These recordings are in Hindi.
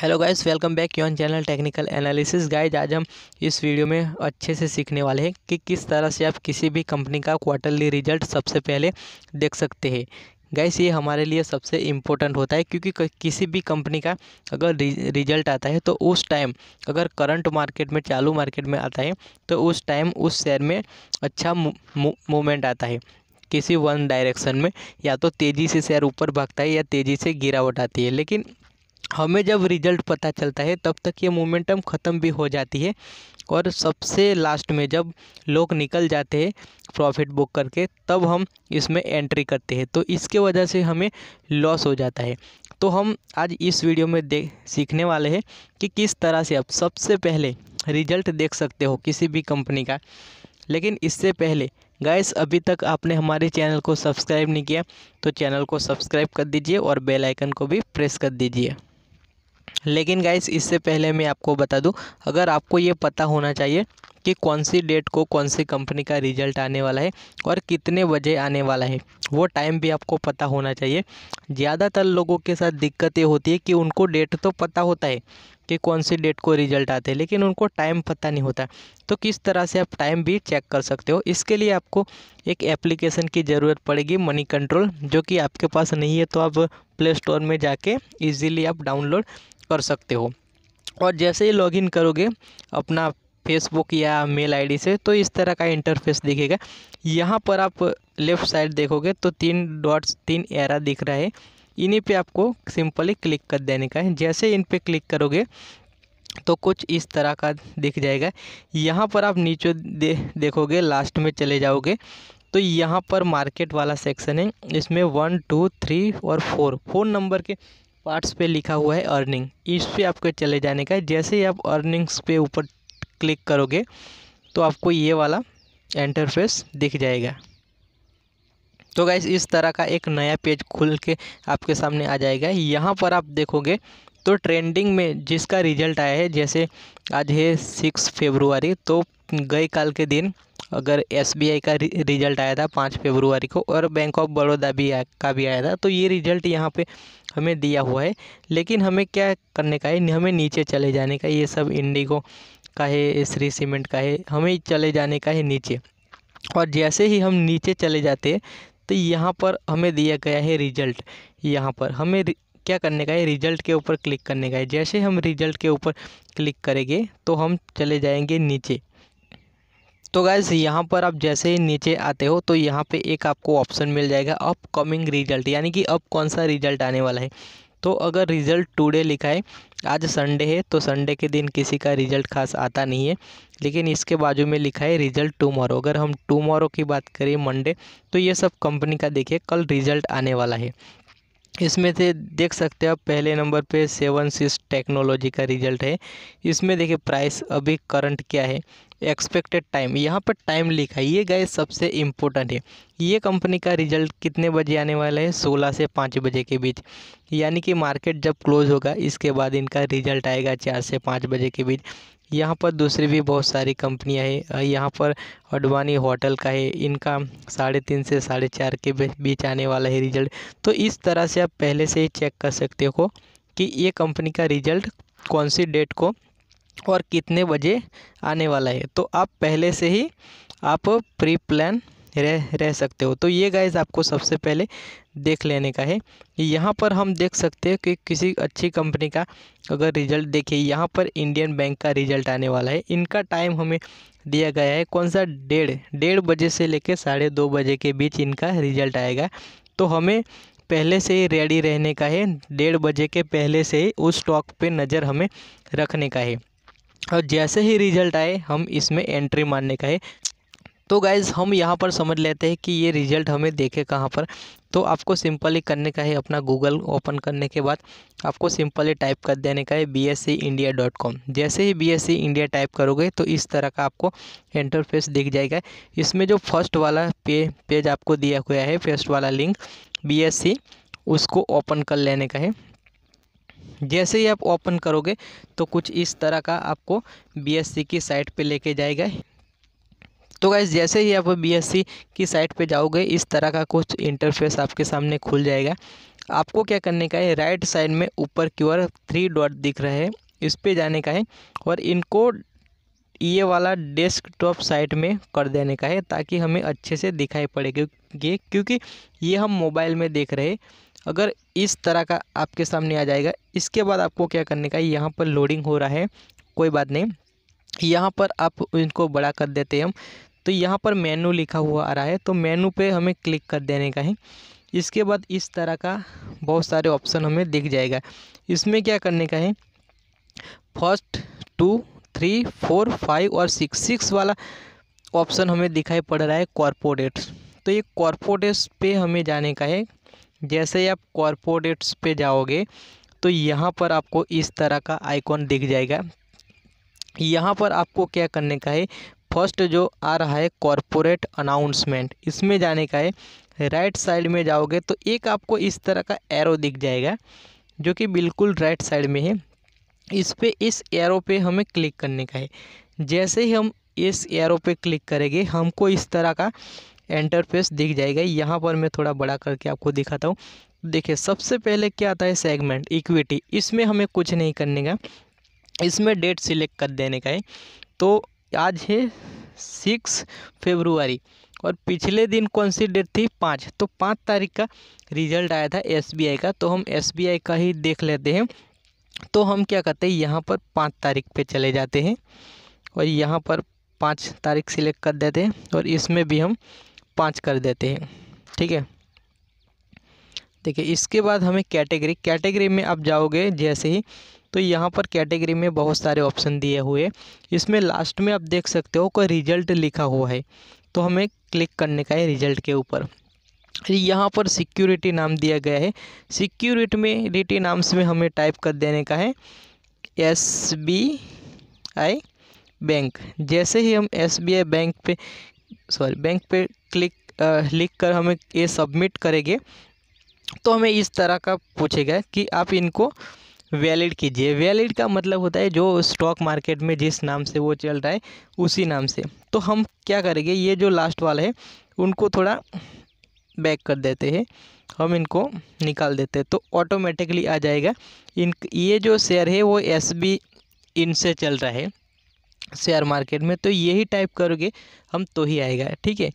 hello guys welcome back on channel technical analysis guys आज हम इस वीडियो में अच्छे से सीखने वाले हैं कि किस तरह से आप किसी भी कंपनी का क्वार्टरली रिजल्ट सबसे पहले देख सकते हैं गैस ये हमारे लिए सबसे इम्पोर्टेंट होता है क्योंकि किसी भी कंपनी का अगर रिजल्ट आता है तो उस टाइम अगर करंट मार्केट में चालू मार्केट में आता है तो उस टाइम उस शेयर में अच्छा मूवमेंट आता है किसी वन डायरेक्शन में या तो तेज़ी से शेयर ऊपर भागता है या तेज़ी से गिरावट आती है लेकिन हमें जब रिजल्ट पता चलता है तब तक ये मोमेंटम ख़त्म भी हो जाती है और सबसे लास्ट में जब लोग निकल जाते हैं प्रॉफिट बुक करके तब हम इसमें एंट्री करते हैं तो इसके वजह से हमें लॉस हो जाता है तो हम आज इस वीडियो में देख सीखने वाले हैं कि किस तरह से आप सबसे पहले रिजल्ट देख सकते हो किसी भी कंपनी का लेकिन इससे पहले गाइस अभी तक आपने हमारे चैनल को सब्सक्राइब नहीं किया तो चैनल को सब्सक्राइब कर दीजिए और बेल आइकन को भी प्रेस कर दीजिए लेकिन गाइस इससे पहले मैं आपको बता दूं अगर आपको ये पता होना चाहिए कि कौन सी डेट को कौन सी कंपनी का रिजल्ट आने वाला है और कितने बजे आने वाला है वो टाइम भी आपको पता होना चाहिए ज़्यादातर लोगों के साथ दिक्कत ये होती है कि उनको डेट तो पता होता है कि कौन सी डेट को रिजल्ट आते हैं लेकिन उनको टाइम पता नहीं होता तो किस तरह से आप टाइम भी चेक कर सकते हो इसके लिए आपको एक एप्लीकेशन की ज़रूरत पड़ेगी मनी कंट्रोल जो कि आपके पास नहीं है तो आप प्ले स्टोर में जाके इजीली आप डाउनलोड कर सकते हो और जैसे ही लॉगिन करोगे अपना फेसबुक या मेल आईडी से तो इस तरह का इंटरफेस दिखेगा यहाँ पर आप लेफ़्ट साइड देखोगे तो तीन डॉट्स तीन एरा दिख रहा है इन्हीं पर आपको सिंपली क्लिक कर देने का है जैसे इन पर क्लिक करोगे तो कुछ इस तरह का दिख जाएगा यहाँ पर आप नीचे दे देखोगे लास्ट में चले जाओगे तो यहाँ पर मार्केट वाला सेक्शन है इसमें वन टू थ्री और फोर फोन नंबर के पार्ट्स पे लिखा हुआ है अर्निंग इस पर आपको चले जाने का है जैसे ही आप अर्निंग्स पे ऊपर क्लिक करोगे तो आपको ये वाला इंटरफेस दिख जाएगा तो गाइज इस तरह का एक नया पेज खुल के आपके सामने आ जाएगा यहाँ पर आप देखोगे तो ट्रेंडिंग में जिसका रिजल्ट आया है जैसे आज है सिक्स फेब्रुआरी तो गई काल के दिन अगर एस का रिज़ल्ट आया था पाँच फेब्रुआरी को और बैंक ऑफ बड़ौदा भी का भी आया था तो ये रिज़ल्ट यहाँ पे हमें दिया हुआ है लेकिन हमें क्या करने का है हमें नीचे चले जाने का ये सब इंडिगो का है श्री सीमेंट का है हमें चले जाने का है नीचे और जैसे ही हम नीचे चले जाते हैं तो यहाँ पर हमें दिया गया है रिज़ल्ट यहाँ पर हमें क्या करने का है रिज़ल्ट के ऊपर क्लिक करने का है जैसे हम रिज़ल्ट के ऊपर क्लिक करेंगे तो हम चले जाएंगे नीचे तो गैस यहाँ पर आप जैसे ही नीचे आते हो तो यहाँ पे एक आपको ऑप्शन मिल जाएगा अपकमिंग रिजल्ट यानी कि अब कौन सा रिजल्ट आने वाला है तो अगर रिज़ल्ट टुडे लिखा है आज संडे है तो संडे के दिन किसी का रिज़ल्ट खास आता नहीं है लेकिन इसके बाजू में लिखा है रिज़ल्ट टुमारो अगर हम टुमारो की बात करें मंडे तो ये सब कंपनी का देखिए कल रिज़ल्ट आने वाला है इसमें से देख सकते हैं आप पहले नंबर पे सेवन सिक्स टेक्नोलॉजी का रिजल्ट है इसमें देखिए प्राइस अभी करंट क्या है एक्सपेक्टेड टाइम यहाँ पर टाइम लिखा है ये गए सबसे इम्पोर्टेंट है ये कंपनी का रिजल्ट कितने बजे आने वाला है सोलह से पाँच बजे के बीच यानी कि मार्केट जब क्लोज होगा इसके बाद इनका रिजल्ट आएगा चार से पाँच बजे के बीच यहाँ पर दूसरी भी बहुत सारी कंपनियाँ हैं यहाँ पर अडवाणी होटल का है इनका साढ़े तीन से साढ़े चार के बीच आने वाला है रिजल्ट तो इस तरह से आप पहले से ही चेक कर सकते हो कि ये कंपनी का रिजल्ट कौन सी डेट को और कितने बजे आने वाला है तो आप पहले से ही आप प्री प्लान रह रह सकते हो तो ये गाइज आपको सबसे पहले देख लेने का है यहाँ पर हम देख सकते हैं कि किसी अच्छी कंपनी का अगर रिजल्ट देखिए यहाँ पर इंडियन बैंक का रिजल्ट आने वाला है इनका टाइम हमें दिया गया है कौन सा डेढ़ डेढ़ बजे से लेकर साढ़े दो बजे के बीच इनका रिजल्ट आएगा तो हमें पहले से ही रेडी रहने का है डेढ़ बजे के पहले से ही उस स्टॉक पर नज़र हमें रखने का है और जैसे ही रिज़ल्ट आए हम इसमें एंट्री मारने का है तो गाइज़ हम यहाँ पर समझ लेते हैं कि ये रिज़ल्ट हमें देखे कहाँ पर तो आपको सिंपली करने का है अपना गूगल ओपन करने के बाद आपको सिंपली टाइप कर देने का है B S C India dot com जैसे ही B S C India type करोगे तो इस तरह का आपको इंटरफेस दिख जाएगा इसमें जो फर्स्ट वाला पे पेज आपको दिया हुआ है फर्स्ट वाला लिंक बी एस सी उसको ओपन कर लेने का है जैसे ही आप ओपन करोगे तो कुछ इस तरह का आपको बीएससी की साइट पे लेके जाएगा तो गाइज जैसे ही आप बीएससी की साइट पे जाओगे इस तरह का कुछ इंटरफेस आपके सामने खुल जाएगा आपको क्या करने का है राइट साइड में ऊपर की ओर थ्री डॉट दिख रहे हैं इस पर जाने का है और इनको ये वाला डेस्कटॉप साइट में कर देने का है ताकि हमें अच्छे से दिखाई पड़े क्योंकि क्योंकि ये हम मोबाइल में देख रहे अगर इस तरह का आपके सामने आ जाएगा इसके बाद आपको क्या करने का यहाँ पर लोडिंग हो रहा है कोई बात नहीं यहाँ पर आप इनको बड़ा कर देते हैं हम तो यहाँ पर मेनू लिखा हुआ आ रहा है तो मेनू पे हमें क्लिक कर देने का है इसके बाद इस तरह का बहुत सारे ऑप्शन हमें दिख जाएगा इसमें क्या करने का है first two three four five और सिक्स सिक्स वाला ऑप्शन हमें दिखाई पड़ रहा है कॉरपोरेट्स तो ये कॉरपोरेट्स पे हमें जाने का है जैसे ही आप कॉरपोरेट्स पे जाओगे तो यहाँ पर आपको इस तरह का आइकॉन दिख जाएगा यहाँ पर आपको क्या करने का है फर्स्ट जो आ रहा है कॉरपोरेट अनाउंसमेंट इसमें जाने का है राइट साइड में जाओगे तो एक आपको इस तरह का एरो दिख जाएगा जो कि बिल्कुल राइट साइड में है इस पर इस एरो पे हमें क्लिक करने का है जैसे ही हम इस एरो पे क्लिक करेंगे हमको इस तरह का इंटरफेस दिख जाएगा यहाँ पर मैं थोड़ा बड़ा करके आपको दिखाता हूँ देखिए सबसे पहले क्या आता है सेगमेंट इक्विटी इसमें हमें कुछ नहीं करने का इसमें डेट सिलेक्ट कर देने का है तो आज है सिक्स फेब्रुआरी और पिछले दिन कौन सी डेट थी पाँच तो पाँच तारीख का रिजल्ट आया था एसबीआई का तो हम एसबीआई का ही देख लेते हैं तो हम क्या करते हैं यहाँ पर पाँच तारीख पे चले जाते हैं और यहाँ पर पाँच तारीख सिलेक्ट कर देते हैं और इसमें भी हम पाँच कर देते हैं ठीक है देखिए इसके बाद हमें कैटेगरी कैटेगरी में आप जाओगे जैसे ही तो यहाँ पर कैटेगरी में बहुत सारे ऑप्शन दिए हुए इसमें लास्ट में आप देख सकते हो कोई रिजल्ट लिखा हुआ है तो हमें क्लिक करने का है रिजल्ट के ऊपर यहाँ पर सिक्योरिटी नाम दिया गया है सिक्योरिटी में रिटी नाम्स में हमें टाइप कर देने का है एस बी आई बैंक जैसे ही हम एस बी आई बैंक पे सॉरी बैंक पे क्लिक लिख कर हमें ये सबमिट करेंगे तो हमें इस तरह का पूछेगा कि आप इनको वैलिड कीजिए वैलिड का मतलब होता है जो स्टॉक मार्केट में जिस नाम से वो चल रहा है उसी नाम से तो हम क्या करेंगे ये जो लास्ट वाला है उनको थोड़ा बैक कर देते हैं हम इनको निकाल देते हैं तो ऑटोमेटिकली आ जाएगा इन ये जो शेयर है वो एस बी इन से चल रहा है शेयर मार्केट में तो यही टाइप करोगे हम तो ही आएगा ठीक है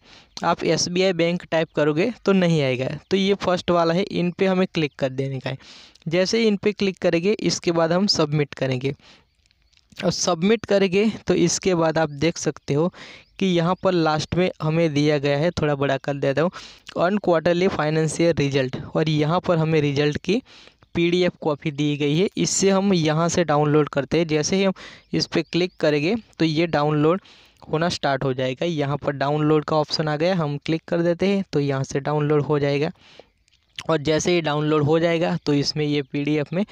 आप एस बैंक टाइप करोगे तो नहीं आएगा तो ये फर्स्ट वाला है इन पर हमें क्लिक कर देने का है जैसे इन पर क्लिक करेंगे इसके बाद हम सबमिट करेंगे और सबमिट करेंगे तो इसके बाद आप देख सकते हो कि यहाँ पर लास्ट में हमें दिया गया है थोड़ा बड़ा कर देता हूँ अन क्वार्टरली फाइनेंशियल रिजल्ट और यहाँ पर हमें रिजल्ट की पीडीएफ कॉपी दी गई है इससे हम यहाँ से डाउनलोड करते हैं जैसे ही हम इस पर क्लिक करेंगे तो ये डाउनलोड होना स्टार्ट हो जाएगा यहाँ पर डाउनलोड का ऑप्शन आ गया हम क्लिक कर देते हैं तो यहाँ से डाउनलोड हो जाएगा और जैसे ही डाउनलोड हो जाएगा तो इसमें ये पीडीएफ में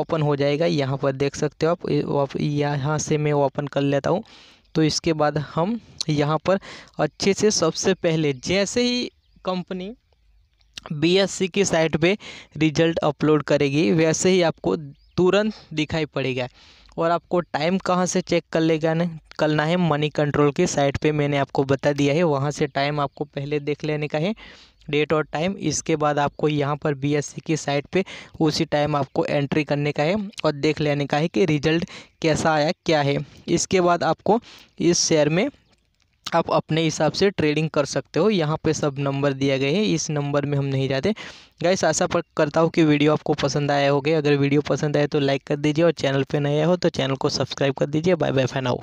ओपन हो जाएगा यहाँ पर देख सकते हो आप यहाँ से मैं ओपन कर लेता हूँ तो इसके बाद हम यहाँ पर अच्छे से सबसे पहले जैसे ही कंपनी बीएससी की साइट पे रिजल्ट अपलोड करेगी वैसे ही आपको तुरंत दिखाई पड़ेगा और आपको टाइम कहाँ से चेक कर लेगा ना करना है मनी कंट्रोल की साइट पे मैंने आपको बता दिया है वहाँ से टाइम आपको पहले देख लेने का है डेट और टाइम इसके बाद आपको यहाँ पर बीएससी की साइट पे उसी टाइम आपको एंट्री करने का है और देख लेने का है कि रिजल्ट कैसा आया क्या है इसके बाद आपको इस शेयर में आप अपने हिसाब से ट्रेडिंग कर सकते हो यहाँ पे सब नंबर दिया गए हैं इस नंबर में हम नहीं जाते गाइस आशा पर करता हूँ कि वीडियो आपको पसंद आया होगा अगर वीडियो पसंद आए तो लाइक कर दीजिए और चैनल पे नया हो तो चैनल को सब्सक्राइब कर दीजिए बाय बाय फैन